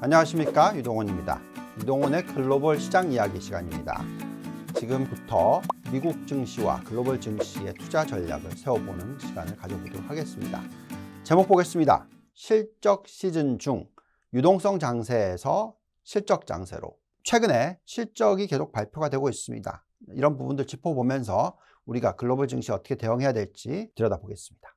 안녕하십니까 유동원입니다. 유동원의 글로벌 시장 이야기 시간입니다. 지금부터 미국 증시와 글로벌 증시의 투자 전략을 세워보는 시간을 가져보도록 하겠습니다. 제목 보겠습니다. 실적 시즌 중 유동성 장세에서 실적 장세로 최근에 실적이 계속 발표가 되고 있습니다. 이런 부분들 짚어보면서 우리가 글로벌 증시 어떻게 대응해야 될지 들여다보겠습니다.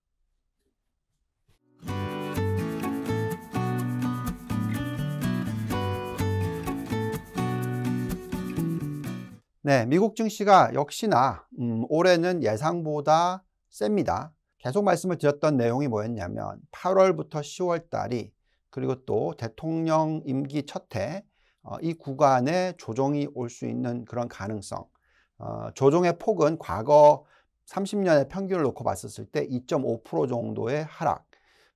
네, 미국 증시가 역시나 음, 올해는 예상보다 셉니다. 계속 말씀을 드렸던 내용이 뭐였냐면 8월부터 10월 달이 그리고 또 대통령 임기 첫해이 어, 구간에 조정이 올 수 있는 그런 가능성. 어, 조정의 폭은 과거 30년의 평균을 놓고 봤었을 때 2.5% 정도의 하락.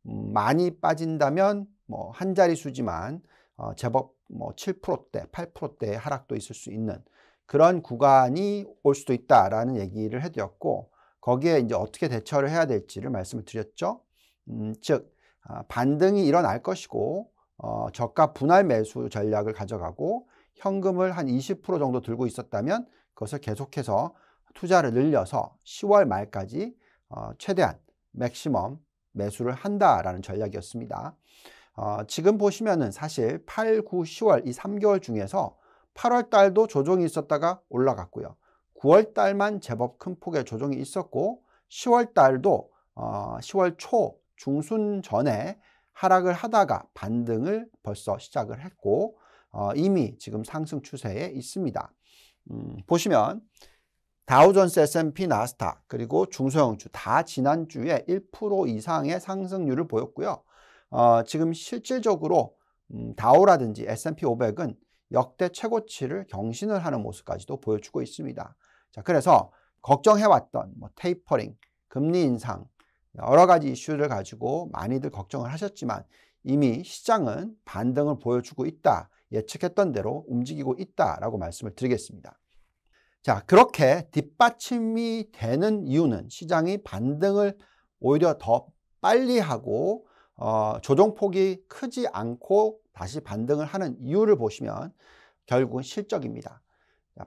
음, 많이 빠진다면 뭐 한 자리 수지만 어, 제법 뭐 7%대, 8%대의 하락도 있을 수 있는 그런 구간이 올 수도 있다라는 얘기를 해드렸고 거기에 이제 어떻게 대처를 해야 될지를 말씀을 드렸죠. 음, 즉 아, 반등이 일어날 것이고 어, 저가 분할 매수 전략을 가져가고 현금을 한 20% 정도 들고 있었다면 그것을 계속해서 투자를 늘려서 10월 말까지 어, 최대한 맥시멈 매수를 한다라는 전략이었습니다. 어, 지금 보시면은 사실 8, 9, 10월 이 3개월 중에서 8월 달도 조정이 있었다가 올라갔고요. 9월 달만 제법 큰 폭의 조정이 있었고 10월 달도 어, 10월 초 중순 전에 하락을 하다가 반등을 벌써 시작을 했고 어, 이미 지금 상승 추세에 있습니다. 음, 보시면 다우존스 S&P 나스닥 그리고 중소형주 다 지난주에 1% 이상의 상승률을 보였고요. 어, 지금 실질적으로 음, 다우라든지 S&P 500은 역대 최고치를 경신을 하는 모습까지도 보여주고 있습니다. 자, 그래서 걱정해왔던 뭐 테이퍼링, 금리 인상, 여러 가지 이슈를 가지고 많이들 걱정을 하셨지만 이미 시장은 반등을 보여주고 있다. 예측했던 대로 움직이고 있다라고 말씀을 드리겠습니다. 자, 그렇게 뒷받침이 되는 이유는 시장이 반등을 오히려 더 빨리 하고 어, 조정폭이 크지 않고 다시 반등을 하는 이유를 보시면 결국은 실적입니다.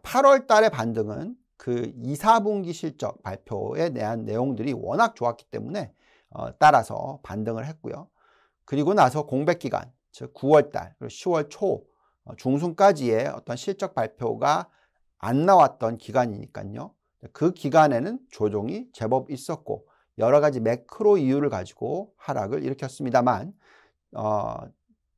8월 달의 반등은 그 2, 4분기 실적 발표에 대한 내용들이 워낙 좋았기 때문에 어, 따라서 반등을 했고요. 그리고 나서 공백 기간, 즉 9월 달, 그리고 10월 초 어, 중순까지의 어떤 실적 발표가 안 나왔던 기간이니까요. 그 기간에는 조종이 제법 있었고 여러 가지 매크로 이유를 가지고 하락을 일으켰습니다만 어,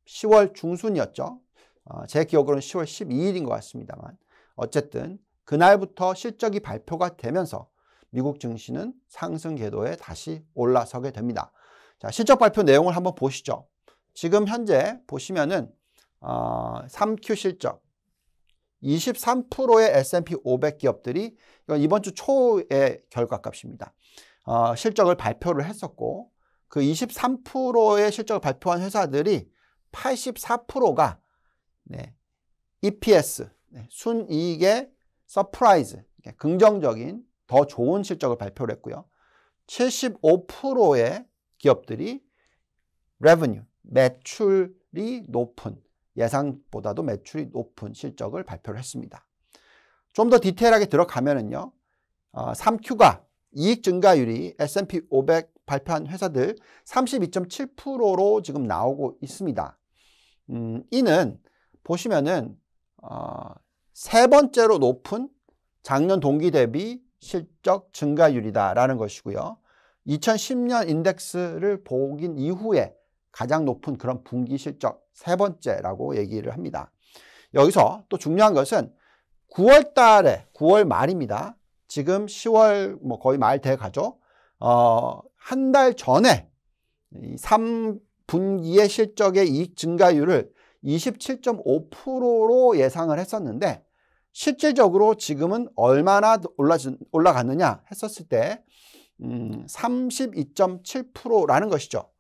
10월 중순이었죠. 어, 제 기억으로는 10월 12일인 것 같습니다만 어쨌든 그날부터 실적이 발표가 되면서 미국 증시는 상승 궤도에 다시 올라서게 됩니다. 자, 실적 발표 내용을 한번 보시죠. 지금 현재 보시면은 어, 3Q 실적 23%의 S&P 500 기업들이 이건 이번 주 초의 결과값입니다. 어, 실적을 발표를 했었고 그 23%의 실적을 발표한 회사들이 84%가 네, EPS, 네, 순이익의 서프라이즈, 긍정적인 더 좋은 실적을 발표를 했고요. 75%의 기업들이 r e v 매출이 높은, 예상보다도 매출이 높은 실적을 발표를 했습니다. 좀 더 디테일하게 들어가면은 어, 3Q가 이익 증가율이 S&P 500 발표한 회사들 32.7%로 지금 나오고 있습니다. 음, 이는 보시면은 어, 세 번째로 높은 작년 동기 대비 실적 증가율이다라는 것이고요. 2010년 인덱스를 보긴 이후에 가장 높은 그런 분기 실적 세 번째라고 얘기를 합니다. 여기서 또 중요한 것은 9월 달에 9월 말입니다. 지금 10월 뭐 거의 말돼 가죠. 어, 한 달 전에 분기의 실적의 이익 증가율을 27.5%로 예상을 했었는데 실질적으로 지금은 얼마나 올라갔느냐 했었을 때 음, 32.7%라는 것이죠.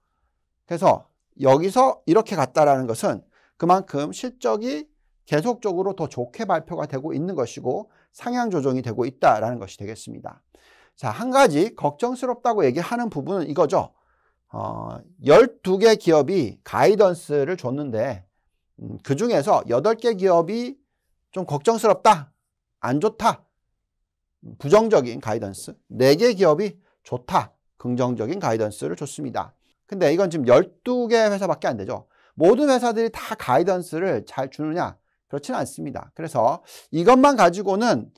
그래서 여기서 이렇게 갔다라는 것은 그만큼 실적이 계속적으로 더 좋게 발표가 되고 있는 것이고 상향 조정이 되고 있다라는 것이 되겠습니다. 자, 한 가지 걱정스럽다고 얘기하는 부분은 이거죠. 어, 12개 기업이 가이던스를 줬는데 음, 그 중에서 8개 기업이 좀 걱정스럽다, 안 좋다, 음, 부정적인 가이던스, 4개 기업이 좋다, 긍정적인 가이던스를 줬습니다. 근데 이건 지금 12개 회사밖에 안 되죠. 모든 회사들이 다 가이던스를 잘 주느냐? 그렇지는 않습니다. 그래서 이것만 가지고는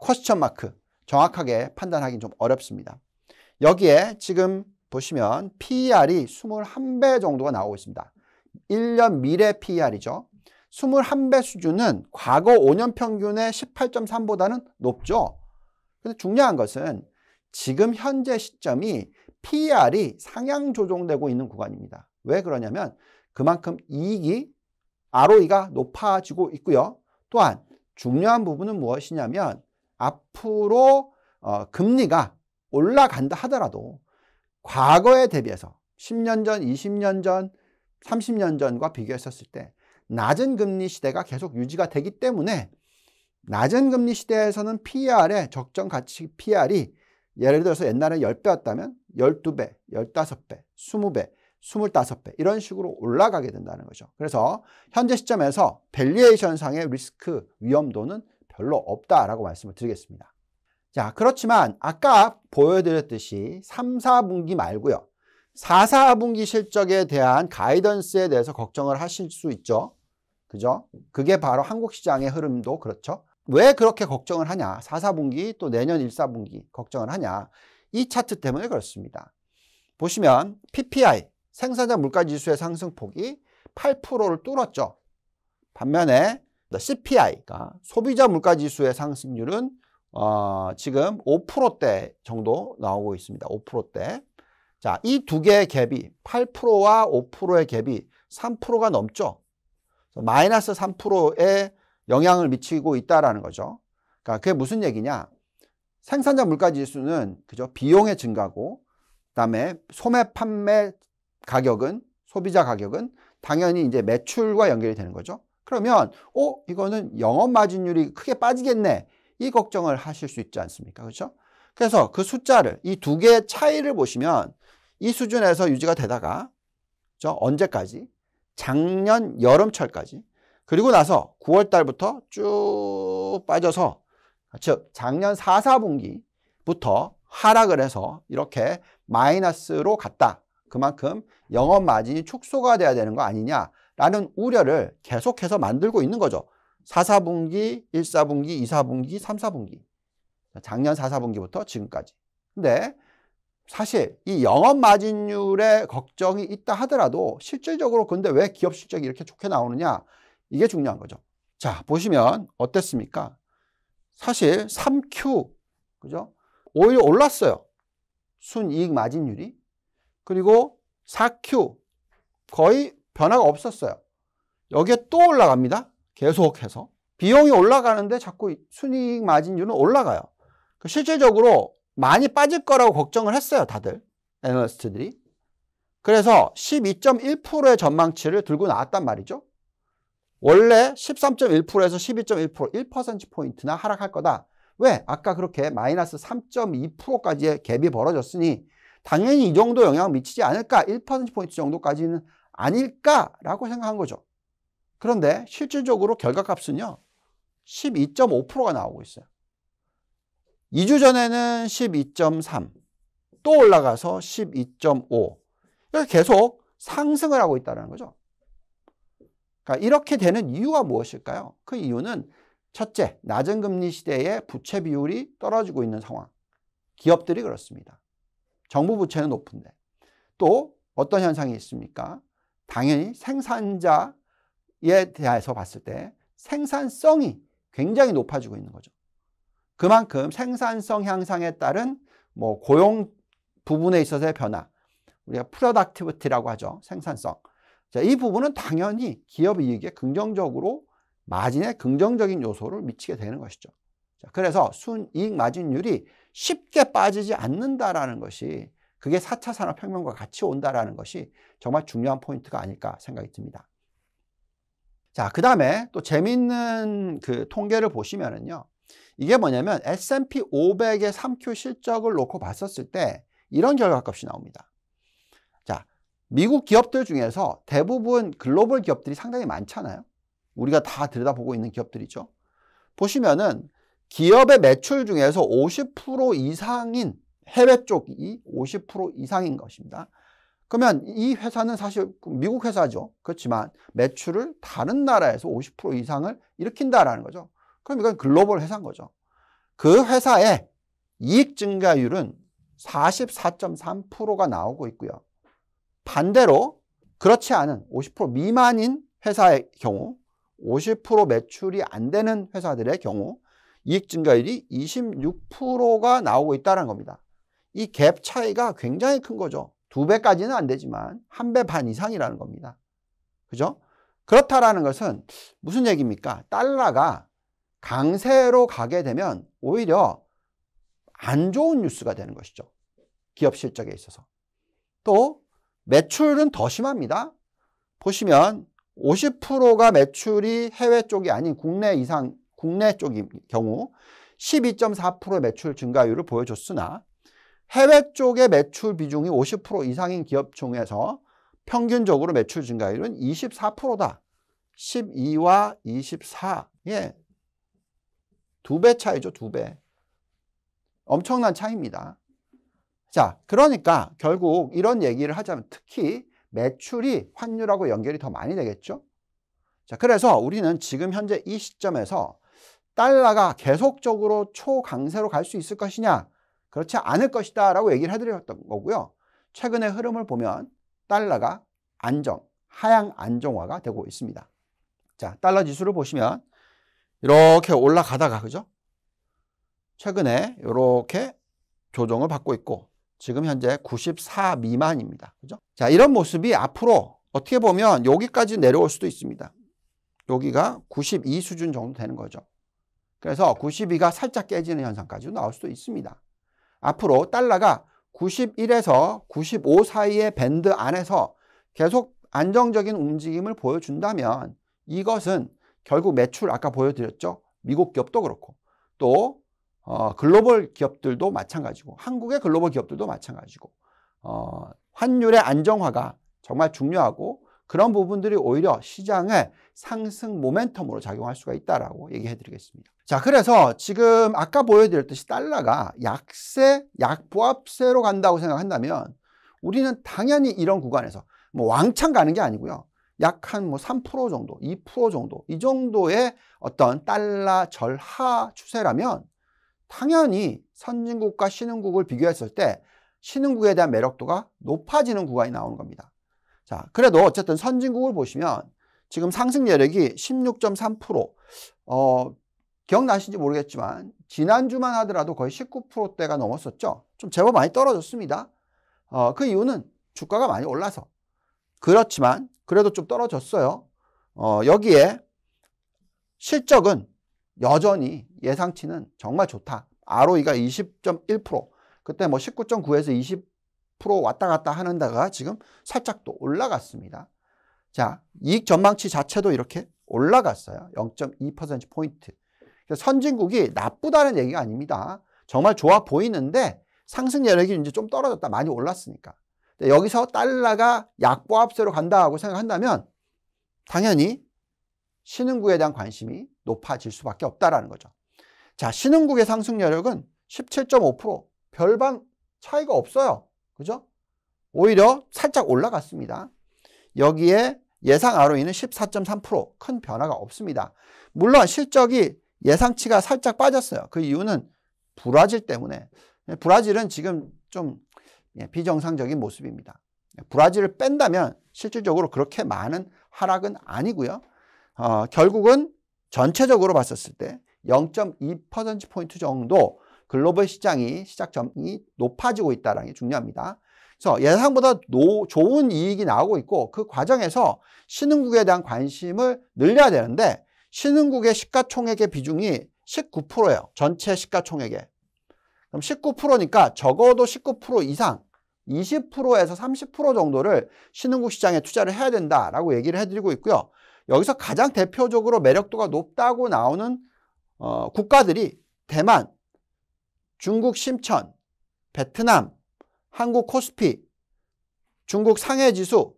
쿼스천 마크 정확하게 판단하기는 좀 어렵습니다. 여기에 지금 보시면 PER이 21배 정도가 나오고 있습니다. 1년 미래 PER이죠. 21배 수준은 과거 5년 평균의 18.3보다는 높죠. 근데 중요한 것은 지금 현재 시점이 PER이 상향 조정되고 있는 구간입니다. 왜 그러냐면 그만큼 이익이 ROE가 높아지고 있고요. 또한 중요한 부분은 무엇이냐면 앞으로 어, 금리가 올라간다 하더라도 과거에 대비해서 10년 전, 20년 전, 30년 전과 비교했었을 때 낮은 금리 시대가 계속 유지가 되기 때문에 낮은 금리 시대에서는 p r 의 적정 가치 p r 이 예를 들어서 옛날에 10배였다면 12배, 15배, 20배, 25배 이런 식으로 올라가게 된다는 거죠. 그래서 현재 시점에서 밸리에이션상의 리스크 위험도는 별로 없다라고 말씀을 드리겠습니다. 자, 그렇지만 아까 보여드렸듯이 3, 4분기 말고요. 4, 4분기 실적에 대한 가이던스에 대해서 걱정을 하실 수 있죠. 그죠? 그게 바로 한국 시장의 흐름도 그렇죠. 왜 그렇게 걱정을 하냐? 4, 4분기 또 내년 1, 4분기 걱정을 하냐? 이 차트 때문에 그렇습니다. 보시면 PPI, 생산자 물가지수의 상승폭이 8%를 뚫었죠. 반면에 c p i 소비자 물가지수의 상승률은 어, 지금 5%대 정도 나오고 있습니다. 5%대. 자, 이 두 개의 갭이 8%와 5%의 갭이 3%가 넘죠. 마이너스 3에 영향을 미치고 있다라는 거죠. 그러니까 그게 무슨 얘기냐? 생산자 물가 지수는 그죠? 비용의 증가고 그다음에 소매 판매 가격은 소비자 가격은 당연히 이제 매출과 연결이 되는 거죠. 그러면 어 이거는 영업 마진율이 크게 빠지겠네 이 걱정을 하실 수 있지 않습니까? 그렇죠? 그래서 그 숫자를 이 두 개의 차이를 보시면 이 수준에서 유지가 되다가 저 그렇죠? 언제까지? 작년 여름철까지 그리고 나서 9월 달부터 쭉 빠져서 즉 작년 4, 4분기부터 하락을 해서 이렇게 마이너스로 갔다. 그만큼 영업 마진이 축소가 돼야 되는 거 아니냐라는 우려를 계속해서 만들고 있는 거죠. 4 4분기1 4분기2 4분기3 4분기 작년 4 4분기부터 지금까지. 근데 사실 이 영업 마진율에 걱정이 있다 하더라도 실질적으로 근데 왜 기업 실적이 이렇게 좋게 나오느냐 이게 중요한 거죠. 자, 보시면 어땠습니까? 사실 3Q 그죠? 오히려 올랐어요. 순이익 마진율이. 그리고 4Q 거의 변화가 없었어요. 여기에 또 올라갑니다. 계속해서 비용이 올라가는데 자꾸 순이익 마진율은 올라가요. 그 실제적으로 많이 빠질 거라고 걱정을 했어요, 다들. 애널리스트들이. 그래서 12.1%의 전망치를 들고 나왔단 말이죠. 원래 13.1%에서 12.1%, 1%포인트나 하락할 거다. 왜? 아까 그렇게 마이너스 3.2%까지의 갭이 벌어졌으니 당연히 이 정도 영향 을 미치지 않을까? 1%포인트 정도까지는 아닐까라고 생각한 거죠. 그런데 실질적으로 결과값은요. 12.5%가 나오고 있어요. 2주 전에는 12.3, 또 올라가서 12.5. 계속 상승을 하고 있다는 거죠. 그러니까 이렇게 되는 이유가 무엇일까요? 그 이유는 첫째, 낮은 금리 시대에 부채 비율이 떨어지고 있는 상황. 기업들이 그렇습니다. 정부 부채는 높은데. 또 어떤 현상이 있습니까? 당연히 생산자 이에 대해서 봤을 때 생산성이 굉장히 높아지고 있는 거죠. 그만큼 생산성 향상에 따른 뭐 고용 부분에 있어서의 변화, 우리가 프로덕티비티라고 하죠. 생산성. 자, 이 부분은 당연히 기업 이익에 긍정적으로 마진에 긍정적인 요소를 미치게 되는 것이죠. 자, 그래서 순이익 마진율이 쉽게 빠지지 않는다라는 것이 그게 4차 산업혁명과 같이 온다라는 것이 정말 중요한 포인트가 아닐까 생각이 듭니다. 자, 그 다음에 또 재밌는 그 통계를 보시면은요. 이게 뭐냐면 S&P 500의 3Q 실적을 놓고 봤었을 때 이런 결과값이 나옵니다. 자, 미국 기업들 중에서 대부분 글로벌 기업들이 상당히 많잖아요. 우리가 다 들여다보고 있는 기업들이죠. 보시면은 기업의 매출 중에서 50% 이상인 해외 쪽이 50% 이상인 것입니다. 그러면 이 회사는 사실 미국 회사죠. 그렇지만 매출을 다른 나라에서 50% 이상을 일으킨다라는 거죠. 그럼 이건 글로벌 회사인 거죠. 그 회사의 이익 증가율은 44.3%가 나오고 있고요. 반대로 그렇지 않은 50% 미만인 회사의 경우 50% 매출이 안 되는 회사들의 경우 이익 증가율이 26%가 나오고 있다는 겁니다. 이 갭 차이가 굉장히 큰 거죠. 두 배까지는 안 되지만 한 배 반 이상이라는 겁니다. 그죠? 그렇다라는 것은 무슨 얘기입니까? 달러가 강세로 가게 되면 오히려 안 좋은 뉴스가 되는 것이죠. 기업 실적에 있어서. 또 매출은 더 심합니다. 보시면 50%가 매출이 해외 쪽이 아닌 국내 이상 국내 쪽인 경우 12.4% 매출 증가율을 보여줬으나 해외 쪽의 매출 비중이 50% 이상인 기업 중에서 평균적으로 매출 증가율은 24%다. 12와 24. 예. 두 배 차이죠, 두 배. 엄청난 차이입니다. 자, 그러니까 결국 이런 얘기를 하자면 특히 매출이 환율하고 연결이 더 많이 되겠죠? 자, 그래서 우리는 지금 현재 이 시점에서 달러가 계속적으로 초강세로 갈 수 있을 것이냐? 그렇지 않을 것이다 라고 얘기를 해드렸던 거고요. 최근의 흐름을 보면 달러가 안정, 하향 안정화가 되고 있습니다. 자, 달러 지수를 보시면 이렇게 올라가다가 그죠? 최근에 이렇게 조정을 받고 있고 지금 현재 94 미만입니다. 그죠? 자, 이런 모습이 앞으로 어떻게 보면 여기까지 내려올 수도 있습니다. 여기가 92 수준 정도 되는 거죠. 그래서 92가 살짝 깨지는 현상까지도 나올 수도 있습니다. 앞으로 달러가 91에서 95 사이의 밴드 안에서 계속 안정적인 움직임을 보여준다면 이것은 결국 매출 아까 보여드렸죠. 미국 기업도 그렇고 또 어, 글로벌 기업들도 마찬가지고 한국의 글로벌 기업들도 마찬가지고 어, 환율의 안정화가 정말 중요하고 그런 부분들이 오히려 시장에 상승 모멘텀으로 작용할 수가 있다라고 얘기해 드리겠습니다. 자, 그래서 지금 아까 보여드렸듯이 달러가 약세, 약보합세로 간다고 생각한다면 우리는 당연히 이런 구간에서 뭐 왕창 가는 게 아니고요. 약 한 뭐 3% 정도, 2% 정도, 이 정도의 어떤 달러 절하 추세라면 당연히 선진국과 신흥국을 비교했을 때 신흥국에 대한 매력도가 높아지는 구간이 나오는 겁니다. 자, 그래도 어쨌든 선진국을 보시면 지금 상승 여력이 16.3% 어, 기억나시는지 모르겠지만 지난주만 하더라도 거의 19%대가 넘었었죠. 좀 제법 많이 떨어졌습니다. 어, 그 이유는 주가가 많이 올라서 그렇지만 그래도 좀 떨어졌어요. 어, 여기에 실적은 여전히 예상치는 정말 좋다. ROE가 20.1% 그때 뭐 19.9에서 20% 왔다 갔다 하는 데가 지금 살짝 또 올라갔습니다. 자, 이익 전망치 자체도 이렇게 올라갔어요. 0.2%포인트. 선진국이 나쁘다는 얘기가 아닙니다. 정말 좋아 보이는데 상승 여력이 이제 좀 떨어졌다. 많이 올랐으니까. 여기서 달러가 약보합세로 간다고 생각한다면 당연히 신흥국에 대한 관심이 높아질 수밖에 없다라는 거죠. 자, 신흥국의 상승 여력은 17.5% 별반 차이가 없어요. 그죠? 오히려 살짝 올라갔습니다. 여기에 예상 ROE는 14.3%큰 변화가 없습니다. 물론 실적이 예상치가 살짝 빠졌어요. 그 이유는 브라질 때문에 브라질은 지금 좀 예, 비정상적인 모습입니다. 브라질을 뺀다면 실질적으로 그렇게 많은 하락은 아니고요. 어, 결국은 전체적으로 봤었을 때 0.2%포인트 정도 글로벌 시장이 시작점이 높아지고 있다는 게 중요합니다. 그래서 예상보다 노, 좋은 이익이 나오고 있고 그 과정에서 신흥국에 대한 관심을 늘려야 되는데 신흥국의 시가총액의 비중이 19%예요. 전체 시가총액에. 그럼 19%니까 적어도 19% 이상 20%에서 30% 정도를 신흥국 시장에 투자를 해야 된다라고 얘기를 해드리고 있고요. 여기서 가장 대표적으로 매력도가 높다고 나오는 어, 국가들이 대만, 중국 심천, 베트남, 한국 코스피, 중국 상해 지수,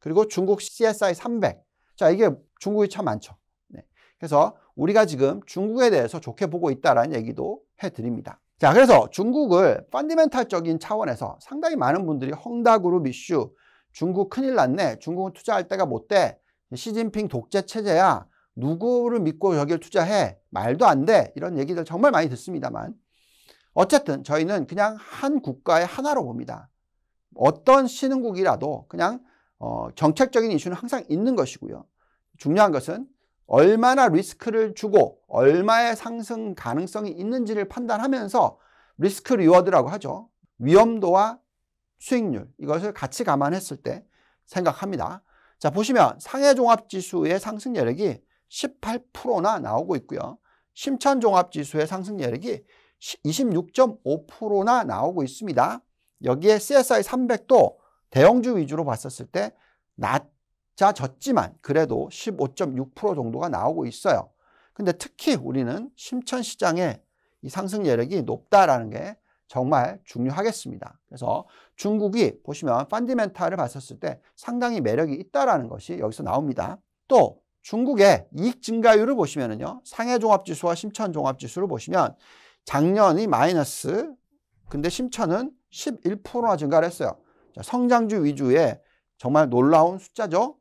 그리고 중국 CSI 300. 자, 이게 중국이 참 많죠. 네. 그래서 우리가 지금 중국에 대해서 좋게 보고 있다라는 얘기도 해드립니다. 자, 그래서 중국을 펀디멘탈적인 차원에서 상당히 많은 분들이 헝다그룹 이슈, 중국 큰일 났네, 중국은 투자할 때가 못 돼, 시진핑 독재 체제야, 누구를 믿고 여길 투자해, 말도 안 돼, 이런 얘기들 정말 많이 듣습니다만 어쨌든 저희는 그냥 한 국가의 하나로 봅니다. 어떤 신흥국이라도 그냥 어, 정책적인 이슈는 항상 있는 것이고요. 중요한 것은 얼마나 리스크를 주고 얼마의 상승 가능성이 있는지를 판단하면서 리스크 리워드라고 하죠. 위험도와 수익률 이것을 같이 감안했을 때 생각합니다. 자 보시면 상해종합지수의 상승 여력이 18%나 나오고 있고요. 심천종합지수의 상승 여력이 26.5%나 나오고 있습니다. 여기에 CSI 300도 대형주 위주로 봤었을 때 낮아졌지만 그래도 15.6% 정도가 나오고 있어요. 근데 특히 우리는 심천 시장에이 상승 여력이 높다라는 게 정말 중요하겠습니다. 그래서 중국이 보시면 펀디멘탈을 봤었을 때 상당히 매력이 있다라는 것이 여기서 나옵니다. 또 중국의 이익 증가율을 보시면은요. 상해 종합지수와 심천 종합지수를 보시면 작년이 마이너스 근데 심천은 11%나 증가를 했어요. 자, 성장주 위주의 정말 놀라운 숫자죠.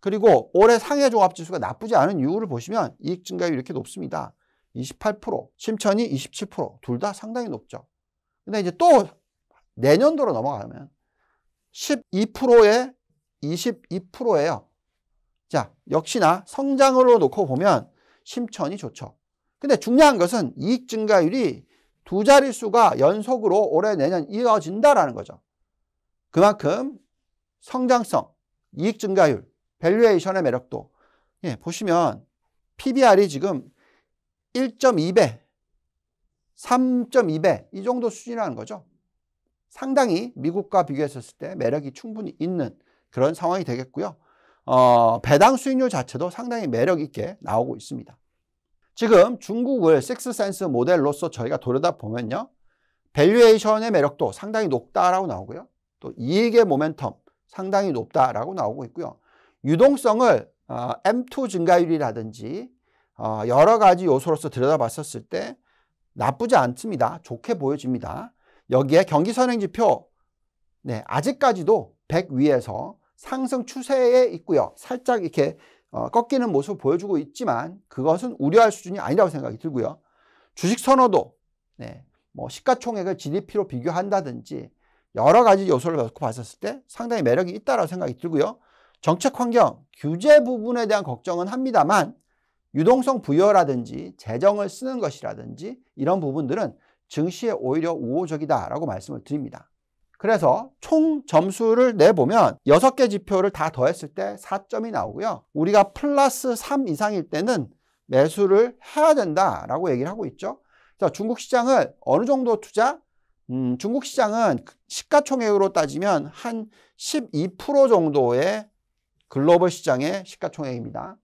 그리고 올해 상해 종합지수가 나쁘지 않은 이유를 보시면 이익 증가율이 이렇게 높습니다. 28%, 심천이 27%, 둘 다 상당히 높죠. 근데 이제 또 내년도로 넘어가면 12%에 22%예요. 자, 역시나 성장으로 놓고 보면 심천이 좋죠. 근데 중요한 것은 이익 증가율이 두 자릿수가 연속으로 올해 내년 이어진다라는 거죠. 그만큼 성장성, 이익 증가율, 밸류에이션의 매력도 예, 보시면 PBR이 지금 1.2배, 3.2배 이 정도 수준이라는 거죠. 상당히 미국과 비교했었을 때 매력이 충분히 있는 그런 상황이 되겠고요. 어, 배당 수익률 자체도 상당히 매력 있게 나오고 있습니다. 지금 중국을 섹스센스 모델로서 저희가 돌려다보면요. 밸류에이션의 매력도 상당히 높다라고 나오고요. 또 이익의 모멘텀 상당히 높다라고 나오고 있고요. 유동성을 M2 어, 증가율이라든지 어, 여러 가지 요소로서 들여다봤었을 때 나쁘지 않습니다. 좋게 보여집니다. 여기에 경기 선행 지표 네, 아직까지도 100 위에서 상승 추세에 있고요. 살짝 이렇게 어, 꺾이는 모습을 보여주고 있지만 그것은 우려할 수준이 아니라고 생각이 들고요. 주식 선호도, 네, 뭐 시가총액을 GDP로 비교한다든지 여러 가지 요소를 갖고 봤었을 때 상당히 매력이 있다라고 생각이 들고요. 정책 환경, 규제 부분에 대한 걱정은 합니다만 유동성 부여라든지 재정을 쓰는 것이라든지 이런 부분들은 증시에 오히려 우호적이다라고 말씀을 드립니다. 그래서 총 점수를 내보면 6개 지표를 다 더했을 때 4점이 나오고요. 우리가 플러스 3 이상일 때는 매수를 해야 된다라고 얘기를 하고 있죠. 그래서 중국 시장을 어느 정도 투자? 음, 중국 시장은 그 시가총액으로 따지면 한 12% 정도의 글로벌 시장의 시가총액입니다.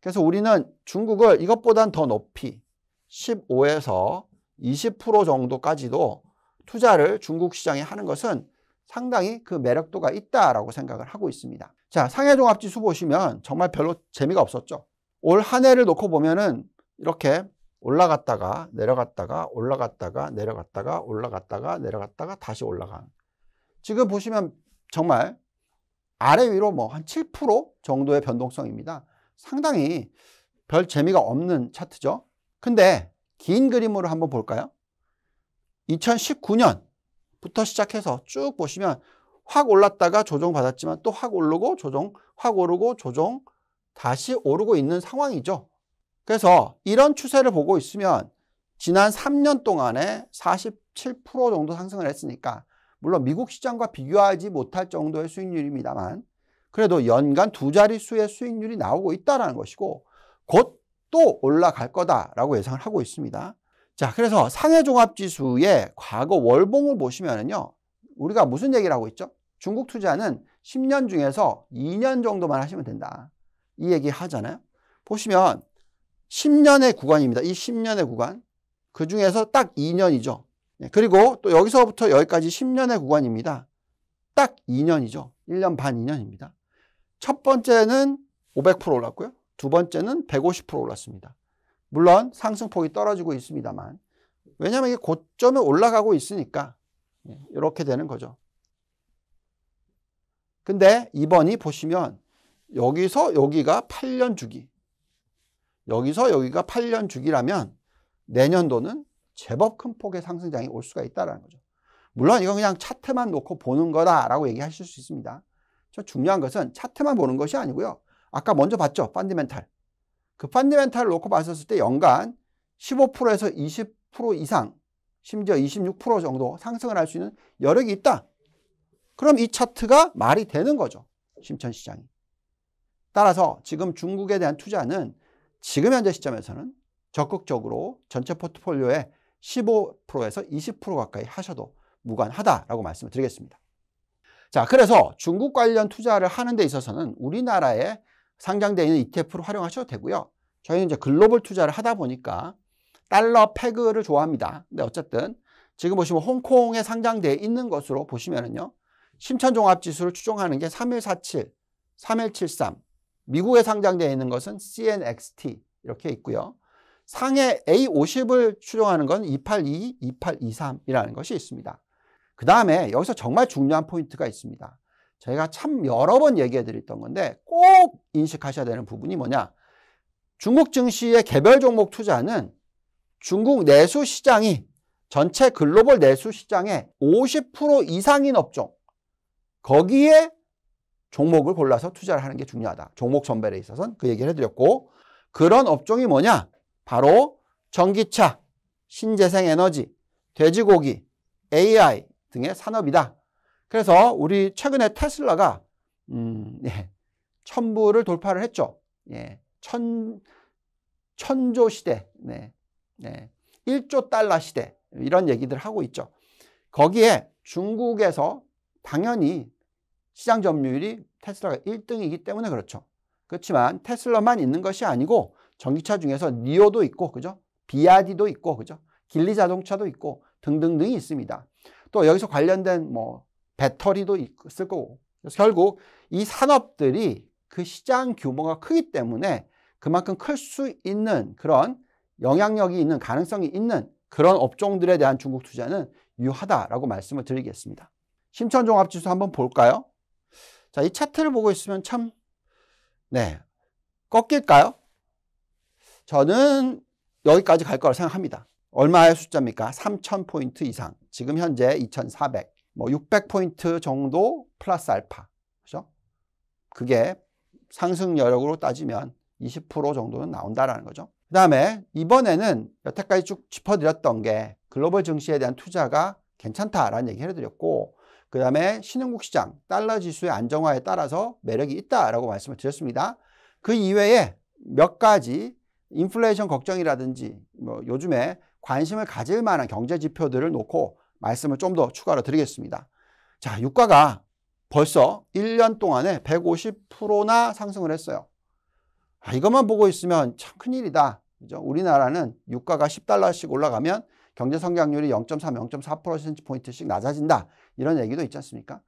그래서 우리는 중국을 이것보단 더 높이 15에서 20% 정도까지도 투자를 중국 시장에 하는 것은 상당히 그 매력도가 있다라고 생각을 하고 있습니다. 자, 상해 종합지수 보시면 정말 별로 재미가 없었죠. 올 한 해를 놓고 보면은 이렇게 올라갔다가 내려갔다가 올라갔다가 내려갔다가 올라갔다가 내려갔다가 다시 올라간. 지금 보시면 정말 아래 위로 뭐 한 7% 정도의 변동성입니다. 상당히 별 재미가 없는 차트죠. 근데 긴 그림으로 한번 볼까요? 2019년부터 시작해서 쭉 보시면 확 올랐다가 조정받았지만 또 확 오르고 조정, 확 오르고 조정, 다시 오르고 있는 상황이죠. 그래서 이런 추세를 보고 있으면 지난 3년 동안에 47% 정도 상승을 했으니까 물론 미국 시장과 비교하지 못할 정도의 수익률입니다만 그래도 연간 두 자릿수의 수익률이 나오고 있다는 것이고 곧 또 올라갈 거다라고 예상을 하고 있습니다. 자, 그래서 상해 종합 지수의 과거 월봉을 보시면은요. 우리가 무슨 얘기를 하고 있죠? 중국 투자는 10년 중에서 2년 정도만 하시면 된다. 이 얘기 하잖아요. 보시면 10년의 구간입니다. 이 10년의 구간. 그 중에서 딱 2년이죠. 예, 그리고 또 여기서부터 여기까지 10년의 구간입니다. 딱 2년이죠. 1년 반 2년입니다. 첫 번째는 500% 올랐고요. 두 번째는 150% 올랐습니다. 물론 상승폭이 떨어지고 있습니다만 왜냐하면 이게 고점에 올라가고 있으니까 예, 이렇게 되는 거죠. 근데 이번이 보시면 여기서 여기가 8년 주기 여기서 여기가 8년 주기라면 내년도는 제법 큰 폭의 상승장이 올 수가 있다는 거죠. 물론 이건 그냥 차트만 놓고 보는 거다라고 얘기하실 수 있습니다. 중요한 것은 차트만 보는 것이 아니고요. 아까 먼저 봤죠? 펀디멘탈. 그 펀디멘탈을 놓고 봤었을 때 연간 15%에서 20% 이상 심지어 26% 정도 상승을 할 수 있는 여력이 있다. 그럼 이 차트가 말이 되는 거죠. 심천시장이. 따라서 지금 중국에 대한 투자는 지금 현재 시점에서는 적극적으로 전체 포트폴리오의 15%에서 20% 가까이 하셔도 무관하다라고 말씀을 드리겠습니다. 자, 그래서 중국 관련 투자를 하는 데 있어서는 우리나라의 상장되어 있는 ETF를 활용하셔도 되고요. 저희는 이제 글로벌 투자를 하다 보니까 달러 패그를 좋아합니다. 근데 어쨌든 지금 보시면 홍콩에 상장되어 있는 것으로 보시면은요. 심천종합지수를 추종하는 게 3147, 3173. 미국에 상장되어 있는 것은 CNXT 이렇게 있고요. 상해 A50을 추종하는 건 282, 2823이라는 것이 있습니다. 그 다음에 여기서 정말 중요한 포인트가 있습니다. 저희가 참 여러 번 얘기해 드렸던 건데 꼭 인식하셔야 되는 부분이 뭐냐. 중국 증시의 개별 종목 투자는 중국 내수 시장이 전체 글로벌 내수 시장의 50% 이상인 업종, 거기에 종목을 골라서 투자를 하는 게 중요하다. 종목 선별에 있어서는 그 얘기를 해드렸고, 그런 업종이 뭐냐? 바로 전기차, 신재생에너지, 돼지고기, AI 등의 산업이다. 그래서 우리 최근에 테슬라가 음, 예, 천부를 돌파를 했죠. 예, 천 천조 시대, 네, 네, 1조 달러 시대 이런 얘기들 하고 있죠. 거기에 중국에서 당연히 시장 점유율이 테슬라가 1등이기 때문에 그렇죠. 그렇지만 테슬라만 있는 것이 아니고 전기차 중에서 니오도 있고 그죠? 비아디도 있고 그죠? 길리 자동차도 있고 등등등이 있습니다. 또 여기서 관련된 뭐 배터리도 있을 거고. 그래서 결국 이 산업들이 그 시장 규모가 크기 때문에 그만큼 클 수 있는 그런 영향력이 있는 가능성이 있는 그런 업종들에 대한 중국 투자는 유하다라고 말씀을 드리겠습니다. 심천 종합지수 한번 볼까요? 자, 이 차트를 보고 있으면 참, 네, 꺾일까요? 저는 여기까지 갈 거라고 생각합니다. 얼마의 숫자입니까? 3,000포인트 이상. 지금 현재 2,400. 뭐 600포인트 정도 플러스 알파. 그죠? 그게 상승 여력으로 따지면 20% 정도는 나온다라는 거죠. 그 다음에 이번에는 여태까지 쭉 짚어드렸던 게 글로벌 증시에 대한 투자가 괜찮다라는 얘기를 해드렸고 그 다음에 신흥국 시장, 달러 지수의 안정화에 따라서 매력이 있다라고 말씀을 드렸습니다. 그 이외에 몇 가지 인플레이션 걱정이라든지 뭐 요즘에 관심을 가질 만한 경제 지표들을 놓고 말씀을 좀 더 추가로 드리겠습니다. 자, 유가가 벌써 1년 동안에 150%나 상승을 했어요. 아, 이것만 보고 있으면 참 큰일이다. 그죠? 우리나라는 유가가 10달러씩 올라가면 경제 성장률이 0.3, 0.4%포인트씩 낮아진다. 이런 얘기도 있지 않습니까?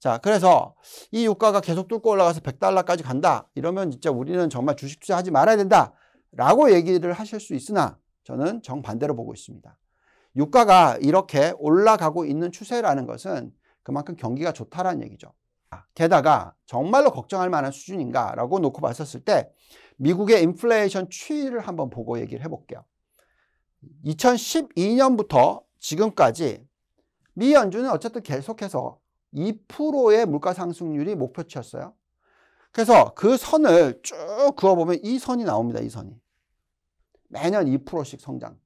자, 그래서 이 유가가 계속 뚫고 올라가서 100달러까지 간다. 이러면 진짜 우리는 정말 주식 투자하지 말아야 된다. 라고 얘기를 하실 수 있으나 저는 정반대로 보고 있습니다. 유가가 이렇게 올라가고 있는 추세라는 것은 그만큼 경기가 좋다라는 얘기죠. 아, 게다가 정말로 걱정할 만한 수준인가라고 놓고 봤었을 때 미국의 인플레이션 추이를 한번 보고 얘기를 해볼게요. 2012년부터 지금까지 미 연준은 어쨌든 계속해서 2%의 물가 상승률이 목표치였어요. 그래서 그 선을 쭉 그어보면 이 선이 나옵니다. 이 선이 매년 2%씩 성장.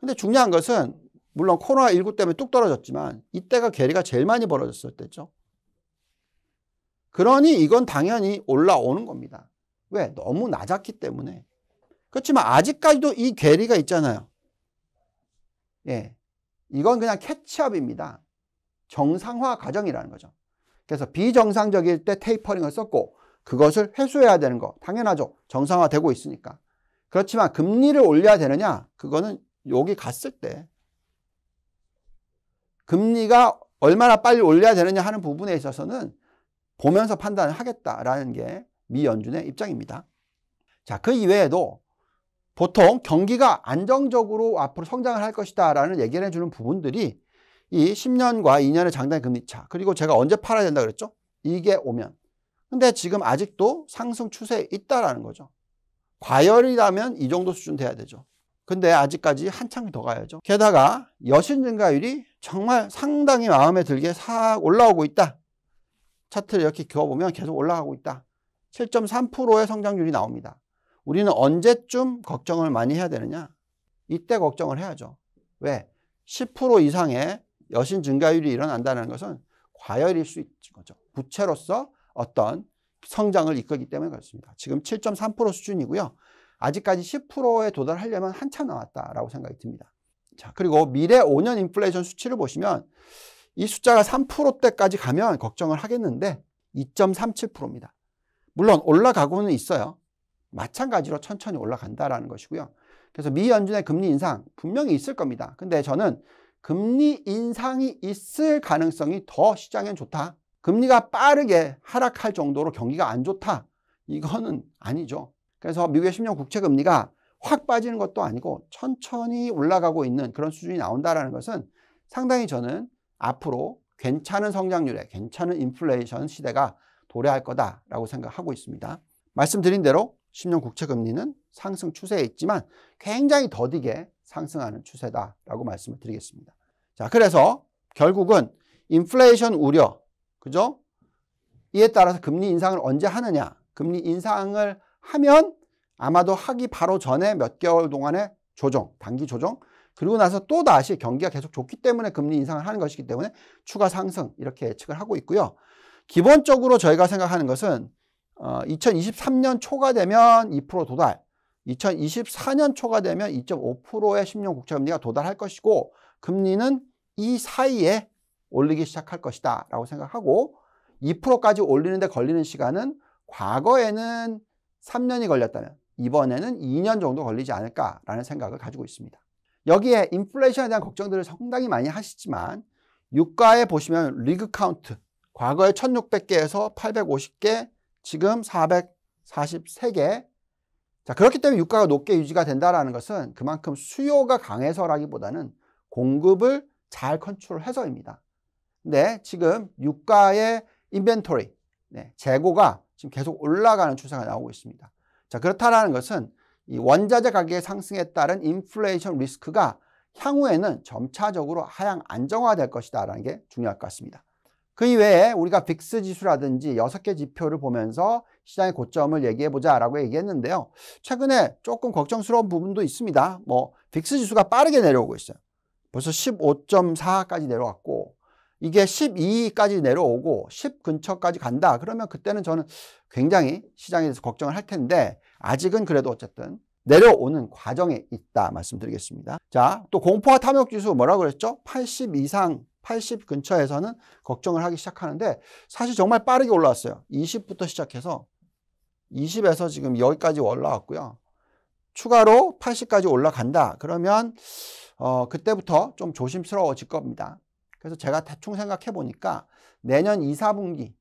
근데 중요한 것은 물론 코로나19 때문에 뚝 떨어졌지만 이때가 괴리가 제일 많이 벌어졌을 때죠. 그러니 이건 당연히 올라오는 겁니다. 왜? 너무 낮았기 때문에. 그렇지만 아직까지도 이 괴리가 있잖아요. 예. 이건 그냥 캐치업입니다. 정상화 과정이라는 거죠. 그래서 비정상적일 때 테이퍼링을 썼고 그것을 회수해야 되는 거 당연하죠. 정상화되고 있으니까. 그렇지만 금리를 올려야 되느냐? 그거는 여기 갔을 때 금리가 얼마나 빨리 올려야 되느냐 하는 부분에 있어서는 보면서 판단을 하겠다라는 게 미 연준의 입장입니다. 자, 그 이외에도 보통 경기가 안정적으로 앞으로 성장을 할 것이다 라는 얘기를 해주는 부분들이 이 10년과 2년의 장단 금리 차 그리고 제가 언제 팔아야 된다 그랬죠? 이게 오면 근데 지금 아직도 상승 추세에 있다라는 거죠 과열이라면 이 정도 수준 돼야 되죠 근데 아직까지 한참 더 가야죠. 게다가 여신 증가율이 정말 상당히 마음에 들게 싹 올라오고 있다. 차트를 이렇게 그어보면 계속 올라가고 있다. 7.3%의 성장률이 나옵니다. 우리는 언제쯤 걱정을 많이 해야 되느냐? 이때 걱정을 해야죠. 왜? 10% 이상의 여신 증가율이 일어난다는 것은 과열일 수 있는 거죠. 부채로서 어떤 성장을 이끌기 때문에 그렇습니다. 지금 7.3% 수준이고요. 아직까지 10%에 도달하려면 한참 남았다라고 생각이 듭니다. 자, 그리고 미래 5년 인플레이션 수치를 보시면 이 숫자가 3%대까지 가면 걱정을 하겠는데 2.37%입니다. 물론 올라가고는 있어요. 마찬가지로 천천히 올라간다라는 것이고요. 그래서 미연준의 금리 인상 분명히 있을 겁니다. 근데 저는 금리 인상이 있을 가능성이 더 시장엔 좋다. 금리가 빠르게 하락할 정도로 경기가 안 좋다. 이거는 아니죠. 그래서 미국의 10년 국채 금리가 확 빠지는 것도 아니고 천천히 올라가고 있는 그런 수준이 나온다라는 것은 상당히 저는 앞으로 괜찮은 성장률에 괜찮은 인플레이션 시대가 도래할 거다라고 생각하고 있습니다. 말씀드린 대로 10년 국채 금리는 상승 추세에 있지만 굉장히 더디게 상승하는 추세다라고 말씀을 드리겠습니다. 자, 그래서 결국은 인플레이션 우려, 그죠? 이에 따라서 금리 인상을 언제 하느냐, 금리 인상을 하면 아마도 하기 바로 전에 몇 개월 동안의 조정, 단기 조정, 그리고 나서 또 다시 경기가 계속 좋기 때문에 금리 인상을 하는 것이기 때문에 추가 상승 이렇게 예측을 하고 있고요. 기본적으로 저희가 생각하는 것은 어, 2023년 초가 되면 2% 도달, 2024년 초가 되면 2.5%의 10년 국채 금리가 도달할 것이고 금리는 이 사이에 올리기 시작할 것이다 라고 생각하고 2%까지 올리는데 걸리는 시간은 과거에는 3년이 걸렸다면 이번에는 2년 정도 걸리지 않을까라는 생각을 가지고 있습니다. 여기에 인플레이션에 대한 걱정들을 상당히 많이 하시지만 유가에 보시면 리그 카운트 과거에 1600개에서 850개 지금 443개 자 그렇기 때문에 유가가 높게 유지가 된다는 것은 그만큼 수요가 강해서라기보다는 공급을 잘 컨트롤해서입니다. 근데 지금 유가의 인벤토리 네, 재고가 지금 계속 올라가는 추세가 나오고 있습니다. 자, 그렇다라는 것은 이 원자재 가격의 상승에 따른 인플레이션 리스크가 향후에는 점차적으로 하향 안정화될 것이다라는 게 중요할 것 같습니다. 그 이외에 우리가 빅스 지수라든지 6개 지표를 보면서 시장의 고점을 얘기해보자 라고 얘기했는데요. 최근에 조금 걱정스러운 부분도 있습니다. 뭐, 빅스 지수가 빠르게 내려오고 있어요. 벌써 15.4까지 내려왔고, 이게 12까지 내려오고 10 근처까지 간다. 그러면 그때는 저는 굉장히 시장에 대해서 걱정을 할 텐데 아직은 그래도 어쨌든 내려오는 과정에 있다 말씀드리겠습니다. 자, 또 공포와 탐욕 지수 뭐라고 그랬죠? 80 이상 80 근처에서는 걱정을 하기 시작하는데 사실 정말 빠르게 올라왔어요. 20부터 시작해서 20에서 지금 여기까지 올라왔고요. 추가로 80까지 올라간다. 그러면 어, 그때부터 좀 조심스러워질 겁니다. 그래서 제가 대충 생각해 보니까 내년 2, 4분기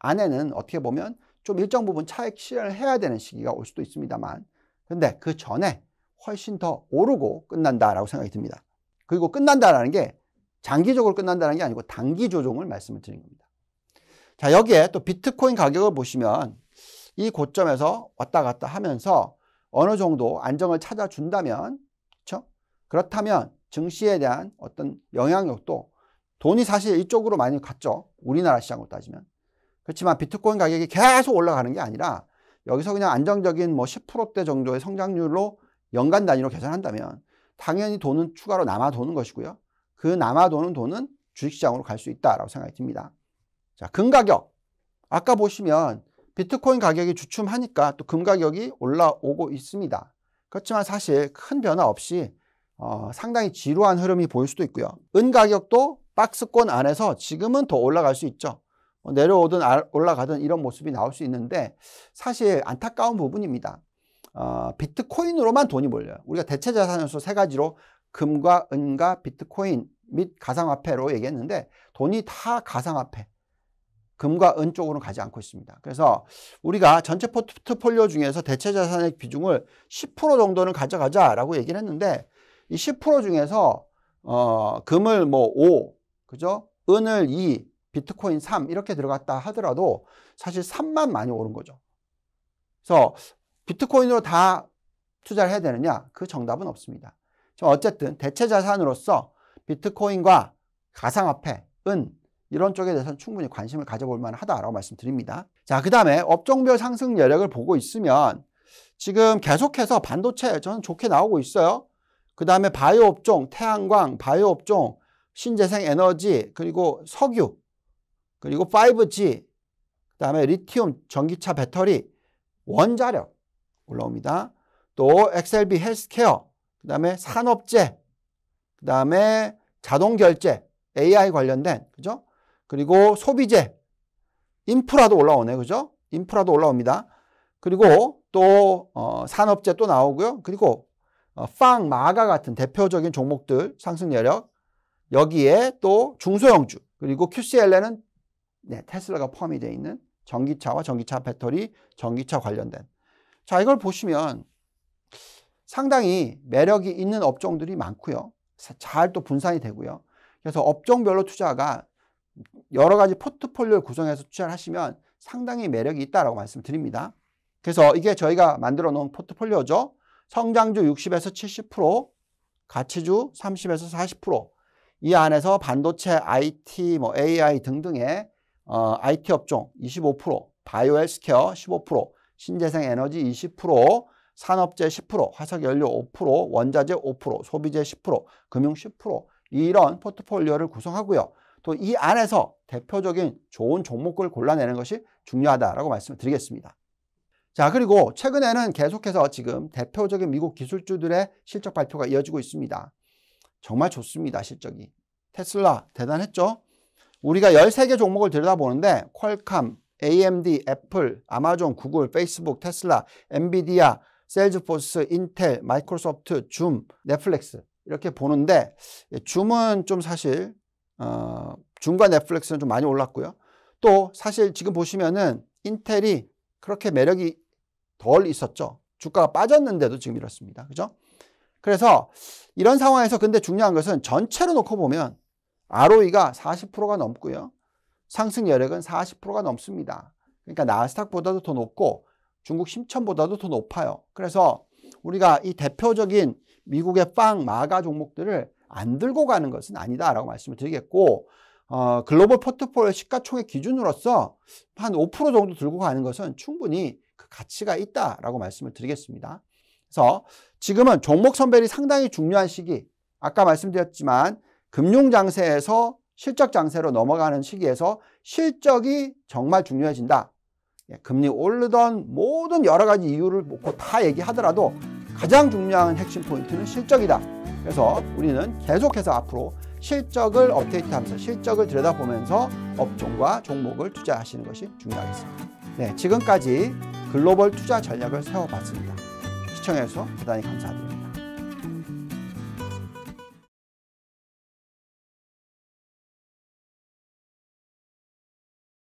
안에는 어떻게 보면 좀 일정 부분 차익 실현을 해야 되는 시기가 올 수도 있습니다만 근데 그 전에 훨씬 더 오르고 끝난다라고 생각이 듭니다. 그리고 끝난다라는 게 장기적으로 끝난다는 게 아니고 단기 조정을 말씀을 드린 겁니다. 자, 여기에 또 비트코인 가격을 보시면 이 고점에서 왔다 갔다 하면서 어느 정도 안정을 찾아준다면, 그렇죠? 그렇다면 증시에 대한 어떤 영향력도 돈이 사실 이쪽으로 많이 갔죠. 우리나라 시장으로 따지면. 그렇지만 비트코인 가격이 계속 올라가는 게 아니라 여기서 그냥 안정적인 뭐 10%대 정도의 성장률로 연간 단위로 계산한다면 당연히 돈은 추가로 남아 도는 것이고요. 그 남아 도는 돈은 주식시장으로 갈 수 있다라고 생각이 듭니다. 자, 금 가격. 아까 보시면 비트코인 가격이 주춤하니까 또 금 가격이 올라오고 있습니다. 그렇지만 사실 큰 변화 없이 어, 상당히 지루한 흐름이 보일 수도 있고요. 은 가격도 박스권 안에서 지금은 더 올라갈 수 있죠. 뭐 내려오든 올라가든 이런 모습이 나올 수 있는데 사실 안타까운 부분입니다. 어, 비트코인으로만 돈이 몰려요. 우리가 대체 자산에서세 가지로 금과 은과 비트코인 및 가상화폐로 얘기했는데 돈이 다 가상화폐, 금과 은 쪽으로 가지 않고 있습니다. 그래서 우리가 전체 포트폴리오 중에서 대체 자산의 비중을 10% 정도는 가져가자라고 얘기를 했는데 이 10% 중에서 어, 금을 뭐 5, 그죠? 은을 2, 비트코인 3 이렇게 들어갔다 하더라도 사실 3만 많이 오른 거죠. 그래서 비트코인으로 다 투자를 해야 되느냐? 그 정답은 없습니다. 어쨌든 대체 자산으로서 비트코인과 가상화폐, 은 이런 쪽에 대해서는 충분히 관심을 가져볼 만하다라고 말씀드립니다. 자, 그 다음에 업종별 상승 여력을 보고 있으면 지금 계속해서 반도체 저는 좋게 나오고 있어요. 그 다음에 바이오 업종, 태양광, 바이오 업종, 신재생 에너지, 그리고 석유, 그리고 5G, 그 다음에 리튬, 전기차 배터리, 원자력 올라옵니다. 또 XLB 헬스케어, 그 다음에 산업재, 그 다음에 자동결제, AI 관련된, 그죠? 그리고 소비재, 인프라도 올라오네, 그죠? 인프라도 올라옵니다. 그리고 또 어, 산업재 또 나오고요. 그리고 어, 빵, 마가 같은 대표적인 종목들 상승 여력 여기에 또 중소형주 그리고 QCL에는 네, 테슬라가 포함이 되어 있는 전기차와 전기차 배터리, 전기차 관련된 자 이걸 보시면 상당히 매력이 있는 업종들이 많고요. 잘 또 분산이 되고요. 그래서 업종별로 투자가 여러 가지 포트폴리오를 구성해서 투자를 하시면 상당히 매력이 있다라고 말씀드립니다. 그래서 이게 저희가 만들어 놓은 포트폴리오죠. 성장주 60에서 70%, 가치주 30에서 40%, 이 안에서 반도체, IT, 뭐 AI 등등의 어, IT 업종 25%, 바이오 헬스케어 15%, 신재생 에너지 20%, 산업재 10%, 화석연료 5%, 원자재 5%, 소비재 10%, 금융 10% 이런 포트폴리오를 구성하고요. 또 이 안에서 대표적인 좋은 종목을 골라내는 것이 중요하다라고 말씀을 드리겠습니다. 자, 그리고 최근에는 계속해서 지금 대표적인 미국 기술주들의 실적 발표가 이어지고 있습니다. 정말 좋습니다. 실적이. 테슬라 대단했죠. 우리가 13개 종목을 들여다보는데 퀄컴, AMD, 애플, 아마존, 구글, 페이스북, 테슬라, 엔비디아, 셀즈포스, 인텔, 마이크로소프트, 줌, 넷플릭스 이렇게 보는데 예, 줌은 좀 사실 어, 줌과 넷플릭스는 좀 많이 올랐고요. 또 사실 지금 보시면은 인텔이 그렇게 매력이 덜 있었죠. 주가가 빠졌는데도 지금 이렇습니다. 그죠? 그래서 이런 상황에서 근데 중요한 것은 전체로 놓고 보면 ROE가 40%가 넘고요. 상승 여력은 40%가 넘습니다. 그러니까 나스닥보다도 더 높고 중국 심천보다도 더 높아요. 그래서 우리가 이 대표적인 미국의 빵, 마가 종목들을 안 들고 가는 것은 아니다라고 말씀을 드리겠고 어, 글로벌 포트폴리오 시가총액 기준으로서 한 5% 정도 들고 가는 것은 충분히 그 가치가 있다라고 말씀을 드리겠습니다. 그래서 지금은 종목 선별이 상당히 중요한 시기. 아까 말씀드렸지만 금융 장세에서 실적 장세로 넘어가는 시기에서 실적이 정말 중요해진다. 예, 금리 오르던 모든 여러 가지 이유를 놓고 다 얘기하더라도 가장 중요한 핵심 포인트는 실적이다. 그래서 우리는 계속해서 앞으로 실적을 업데이트하면서 실적을 들여다보면서 업종과 종목을 투자하시는 것이 중요하겠습니다. 네, 지금까지 글로벌 투자 전략을 세워봤습니다. 시청해주셔서 대단히 감사드립니다.